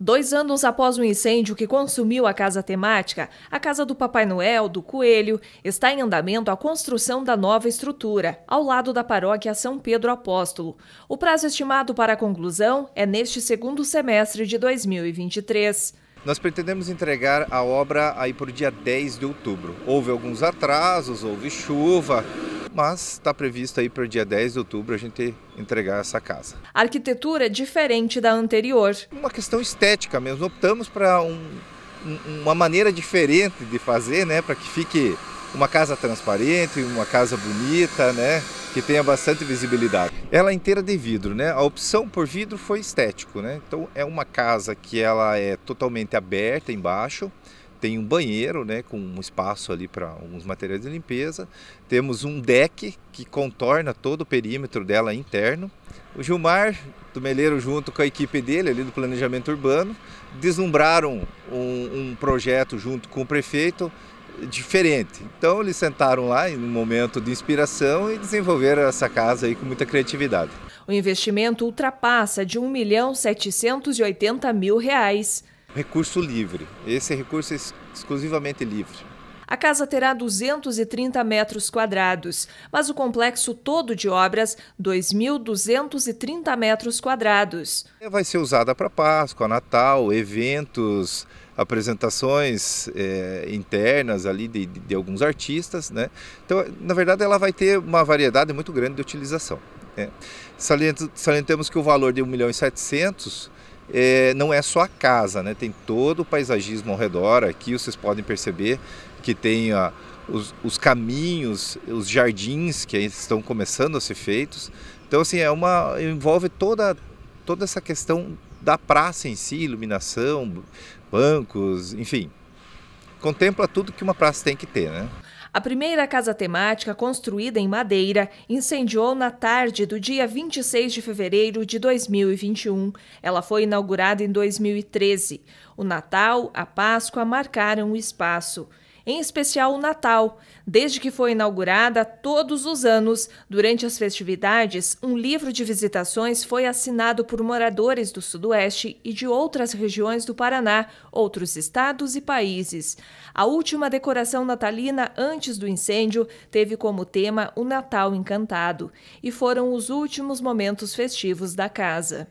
Dois anos após o um incêndio que consumiu a casa temática, a casa do Papai Noel, do Coelho, está em andamento a construção da nova estrutura, ao lado da paróquia São Pedro Apóstolo. O prazo estimado para a conclusão é neste segundo semestre de 2023. Nós pretendemos entregar a obra aí por dia 10 de outubro. Houve alguns atrasos, houve chuva, mas está previsto aí para o dia 10 de outubro a gente entregar essa casa. A arquitetura é diferente da anterior. Uma questão estética mesmo, optamos para um, uma maneira diferente de fazer, né, para que fique uma casa transparente, uma casa bonita, né, que tenha bastante visibilidade. Ela é inteira de vidro, né? A opção por vidro foi estético, né? Então é uma casa que ela é totalmente aberta embaixo, tem um banheiro, né, com um espaço ali para alguns materiais de limpeza. Temos um deck que contorna todo o perímetro dela interno. O Gilmar do Meleiro, junto com a equipe dele ali do planejamento urbano, deslumbraram um, um projeto junto com o prefeito diferente. Então eles sentaram lá em um momento de inspiração e desenvolveram essa casa aí com muita criatividade. O investimento ultrapassa de 1 milhão 780 mil reais. Recurso livre. Esse recurso é exclusivamente livre. A casa terá 230 metros quadrados, mas o complexo todo de obras, 2.230 metros quadrados. Vai ser usada para Páscoa, Natal, eventos, apresentações é, internas ali de, de alguns artistas. Né? Então, na verdade, ela vai ter uma variedade muito grande de utilização. Né? Salientamos que o valor de 1 milhão e 700 é, não é só a casa, né? tem todo o paisagismo ao redor. Aqui vocês podem perceber que tem os, os, caminhos, os jardins que estão começando a ser feitos. Então, assim, é uma, envolve toda, toda essa questão da praça em si, iluminação, bancos, enfim. Contempla tudo que uma praça tem que ter, né? A primeira casa temática, construída em madeira, incendiou na tarde do dia 26 de fevereiro de 2021. Ela foi inaugurada em 2013. O Natal, a Páscoa marcaram o espaço em especial o Natal. Desde que foi inaugurada, todos os anos, durante as festividades, um livro de visitações foi assinado por moradores do Sudoeste e de outras regiões do Paraná, outros estados e países. A última decoração natalina antes do incêndio teve como tema o Natal Encantado e foram os últimos momentos festivos da casa.